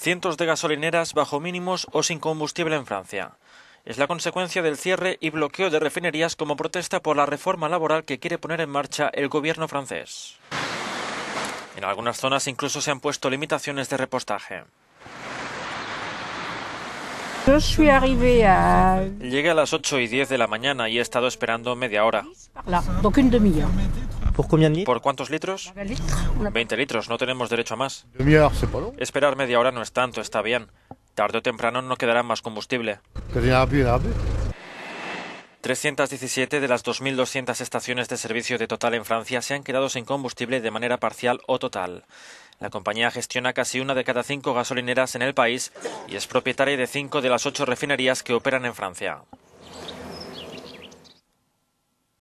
Cientos de gasolineras bajo mínimos o sin combustible en Francia. Es la consecuencia del cierre y bloqueo de refinerías como protesta por la reforma laboral que quiere poner en marcha el gobierno francés. En algunas zonas incluso se han puesto limitaciones de repostaje. Llegué a las 8 y 10 de la mañana y he estado esperando media hora. ¿Por cuántos litros? 20 litros, no tenemos derecho a más. Esperar media hora no es tanto, está bien. Tarde o temprano no quedará más combustible. 317 ¿eh? de las 2.200 estaciones de servicio de Total en Francia se han quedado sin combustible de manera parcial o total. La compañía gestiona casi una de cada cinco gasolineras en el país y es propietaria de cinco de las ocho refinerías que operan en Francia.